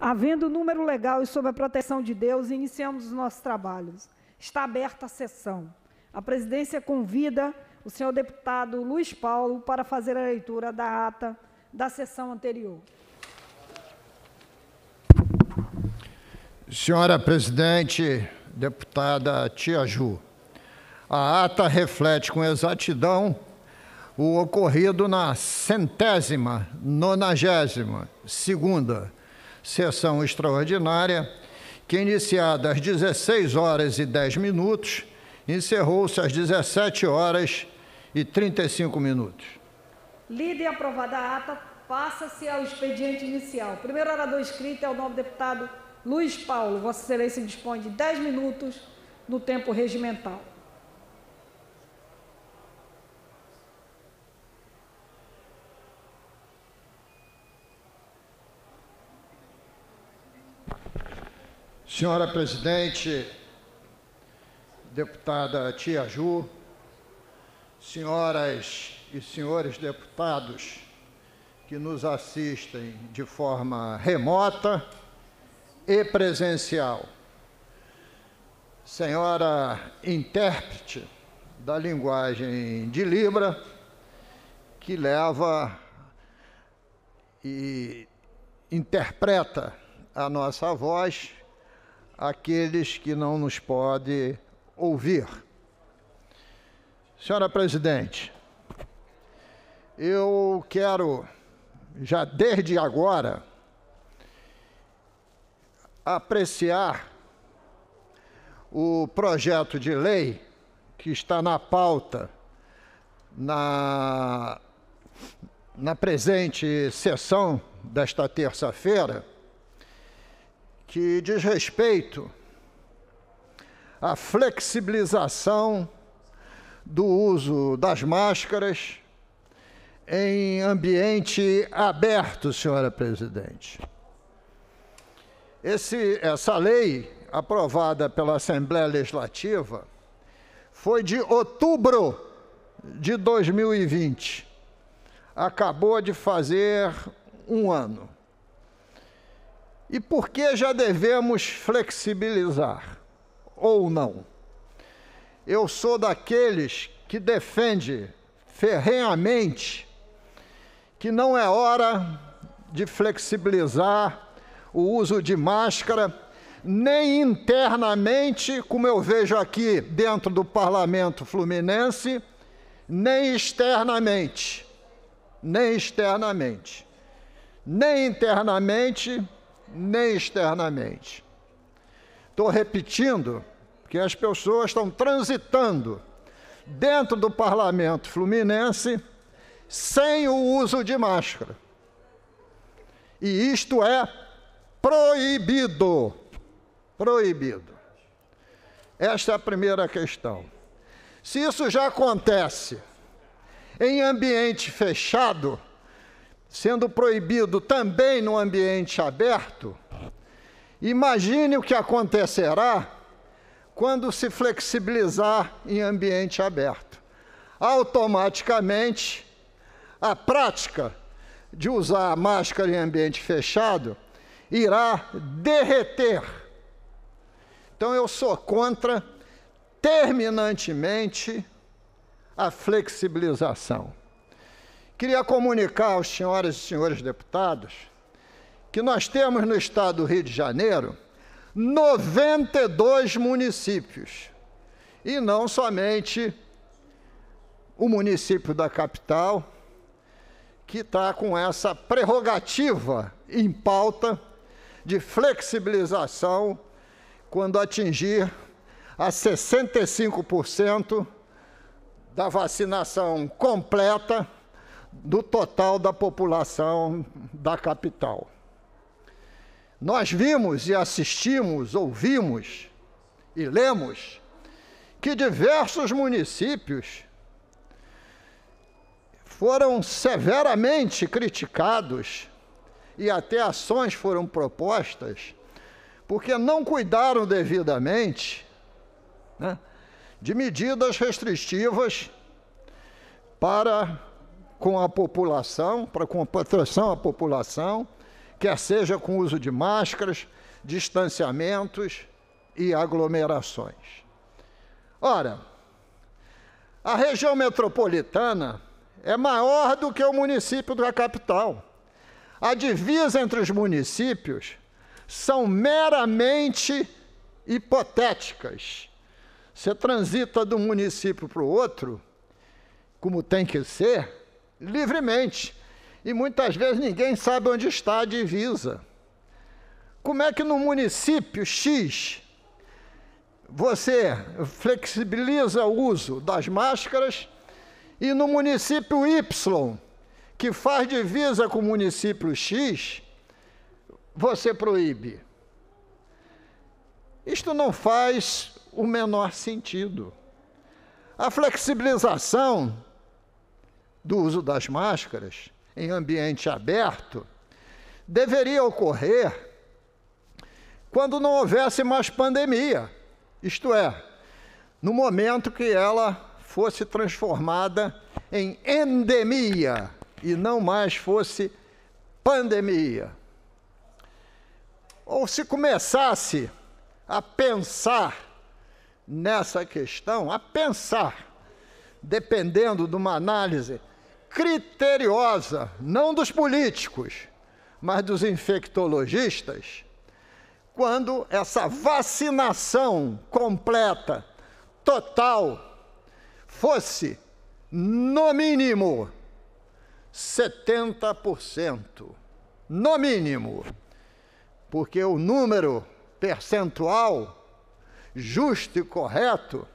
Havendo número legal e sob a proteção de Deus, iniciamos os nossos trabalhos. Está aberta a sessão. A presidência convida o senhor deputado Luiz Paulo para fazer a leitura da ata da sessão anterior. Senhora presidente, deputada Tia Ju, a ata reflete com exatidão o ocorrido na centésima, nonagésima, segunda sessão extraordinária, que iniciada às 16 horas e 10 minutos, encerrou-se às 17 horas e 35 minutos. Lida e aprovada a ata, passa-se ao expediente inicial. O primeiro orador escrito é o novo deputado Luiz Paulo. Vossa Excelência dispõe de 10 minutos no tempo regimental. Senhora presidente, deputada Tia Ju, senhoras e senhores deputados que nos assistem de forma remota e presencial, senhora intérprete da linguagem de Libra, que leva e interpreta a nossa voz aqueles que não nos podem ouvir. Senhora presidente, eu quero, já desde agora, apreciar o projeto de lei que está na pauta na, na presente sessão desta terça-feira, que diz respeito à flexibilização do uso das máscaras em ambiente aberto, senhora presidente. Esse, essa lei, aprovada pela Assembleia Legislativa, foi de outubro de 2020. Acabou de fazer um ano. E por que já devemos flexibilizar ou não? Eu sou daqueles que defende ferrenhamente que não é hora de flexibilizar o uso de máscara, nem internamente, como eu vejo aqui dentro do parlamento fluminense, nem externamente. Nem externamente. Nem internamente nem externamente. Estou repetindo que as pessoas estão transitando dentro do parlamento fluminense sem o uso de máscara. E isto é proibido. Proibido. Esta é a primeira questão. Se isso já acontece em ambiente fechado, sendo proibido também no ambiente aberto, imagine o que acontecerá quando se flexibilizar em ambiente aberto. Automaticamente, a prática de usar a máscara em ambiente fechado irá derreter. Então, eu sou contra terminantemente a flexibilização. Queria comunicar aos senhoras e senhores deputados que nós temos no estado do Rio de Janeiro 92 municípios e não somente o município da capital, que está com essa prerrogativa em pauta de flexibilização quando atingir a 65% da vacinação completa do total da população da capital. Nós vimos e assistimos, ouvimos e lemos que diversos municípios foram severamente criticados e até ações foram propostas porque não cuidaram devidamente né, de medidas restritivas para com a população, para com a proteção à população, quer seja com o uso de máscaras, distanciamentos e aglomerações. Ora, a região metropolitana é maior do que o município da capital. A divisa entre os municípios são meramente hipotéticas. Você transita de um município para o outro, como tem que ser, livremente. E muitas vezes ninguém sabe onde está a divisa. Como é que no município X você flexibiliza o uso das máscaras e no município Y, que faz divisa com o município X, você proíbe? Isto não faz o menor sentido. A flexibilização do uso das máscaras em ambiente aberto deveria ocorrer quando não houvesse mais pandemia, isto é, no momento que ela fosse transformada em endemia e não mais fosse pandemia. Ou se começasse a pensar nessa questão, a pensar, dependendo de uma análise criteriosa, não dos políticos, mas dos infectologistas, quando essa vacinação completa, total, fosse, no mínimo, 70%. No mínimo. Porque o número percentual justo e correto,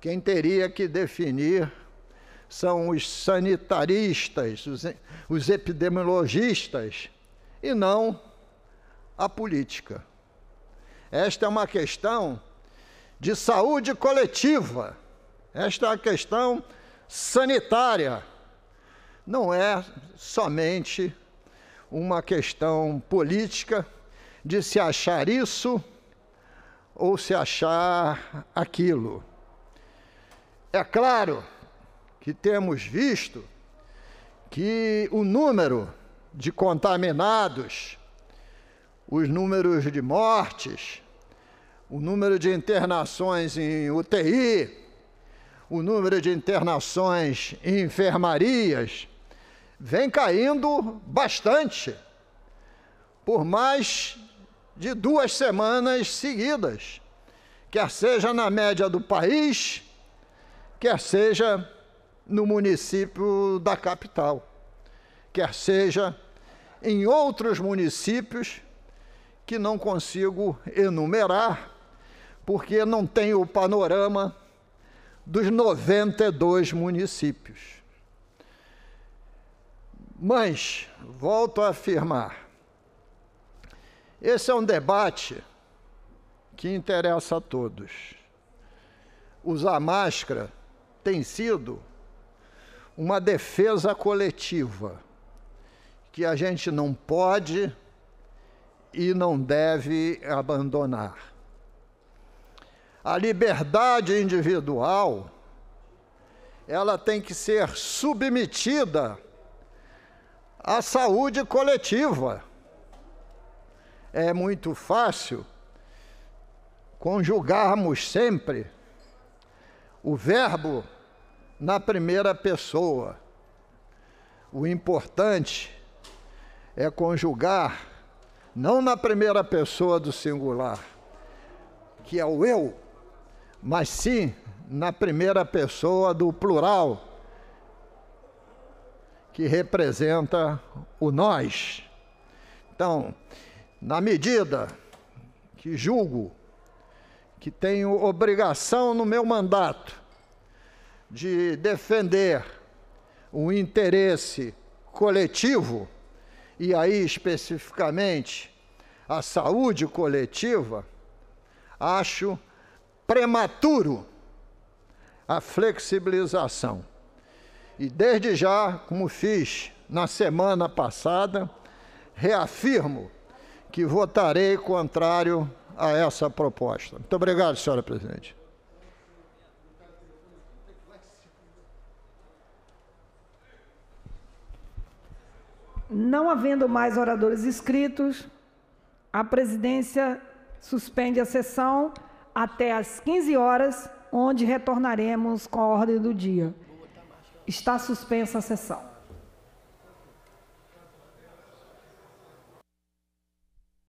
quem teria que definir são os sanitaristas, os, os epidemiologistas, e não a política. Esta é uma questão de saúde coletiva, esta é uma questão sanitária, não é somente uma questão política de se achar isso ou se achar aquilo. É claro que temos visto que o número de contaminados, os números de mortes, o número de internações em UTI, o número de internações em enfermarias, vem caindo bastante, por mais de duas semanas seguidas, quer seja na média do país, quer seja no município da capital, quer seja em outros municípios que não consigo enumerar, porque não tenho o panorama dos 92 municípios. Mas, volto a afirmar, esse é um debate que interessa a todos. Usar máscara tem sido uma defesa coletiva que a gente não pode e não deve abandonar. A liberdade individual, ela tem que ser submetida à saúde coletiva. É muito fácil conjugarmos sempre o verbo na primeira pessoa. O importante é conjugar não na primeira pessoa do singular, que é o eu, mas sim na primeira pessoa do plural, que representa o nós. Então, na medida que julgo que tenho obrigação no meu mandato de defender o interesse coletivo, e aí especificamente a saúde coletiva, acho prematuro a flexibilização. E desde já, como fiz na semana passada, reafirmo que votarei contrário a essa proposta. Muito obrigado, senhora presidente. Não havendo mais oradores inscritos, a presidência suspende a sessão até às 15 horas, onde retornaremos com a ordem do dia. Está suspensa a sessão.